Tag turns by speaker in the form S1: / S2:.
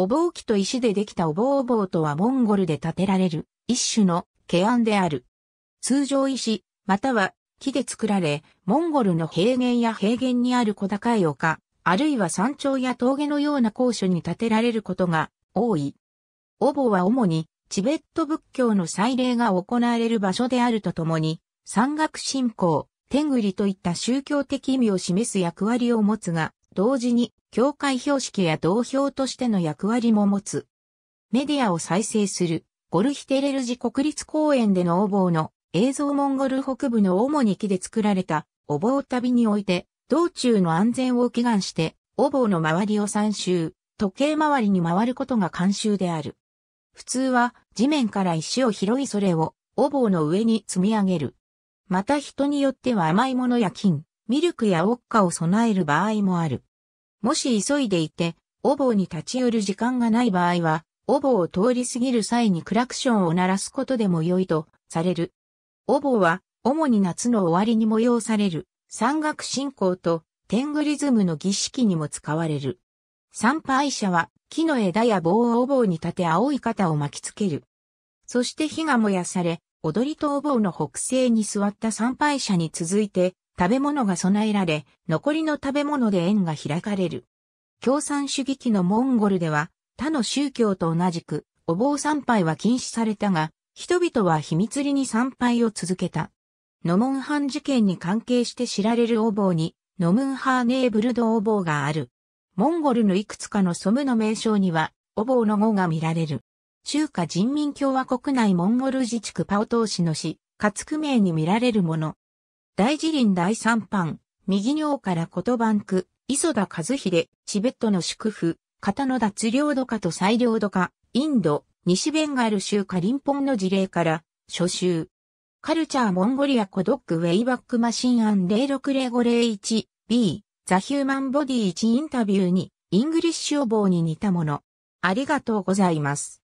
S1: おぼうきと石でできたおぼうおぼうとはモンゴルで建てられる一種の毛案である。通常石、または木で作られ、モンゴルの平原や平原にある小高い丘、あるいは山頂や峠のような高所に建てられることが多い。おボは主にチベット仏教の祭礼が行われる場所であるとともに、山岳信仰、天狗りといった宗教的意味を示す役割を持つが、同時に教会標識や同票としての役割も持つ。メディアを再生する、ゴルヒテレルジ国立公園でのオボの映像モンゴル北部の主に木で作られたお坊旅において、道中の安全を祈願して、お坊の周りを参周、時計回りに回ることが慣習である。普通は地面から石を拾いそれをお坊の上に積み上げる。また人によっては甘いものや金、ミルクやウォッカを備える場合もある。もし急いでいて、お坊に立ち寄る時間がない場合は、お坊を通り過ぎる際にクラクションを鳴らすことでも良いとされる。お坊は、主に夏の終わりに催される、山岳信仰と、天狗リズムの儀式にも使われる。参拝者は、木の枝や棒をお坊に立て青い肩を巻きつける。そして火が燃やされ、踊りとお坊の北西に座った参拝者に続いて、食べ物が備えられ、残りの食べ物で縁が開かれる。共産主義期のモンゴルでは、他の宗教と同じく、お坊参拝は禁止されたが、人々は秘密裏に参拝を続けた。ノモンハン事件に関係して知られるお坊に、ノムンハーネーブルドお坊がある。モンゴルのいくつかのソムの名称には、お坊の語が見られる。中華人民共和国内モンゴル自治区パオ島市の市、カツク名に見られるもの。大辞林第三版、右行から言番区、磯田和秀、チベットの祝福、型の脱領土化と裁領土化、インド、西ベンガル州カリンポンの事例から、初集。カルチャーモンゴリアコドックウェイバックマシン案 060501B、ザ・ヒューマンボディ1インタビューに、イングリッシュ予防に似たもの。ありがとうございます。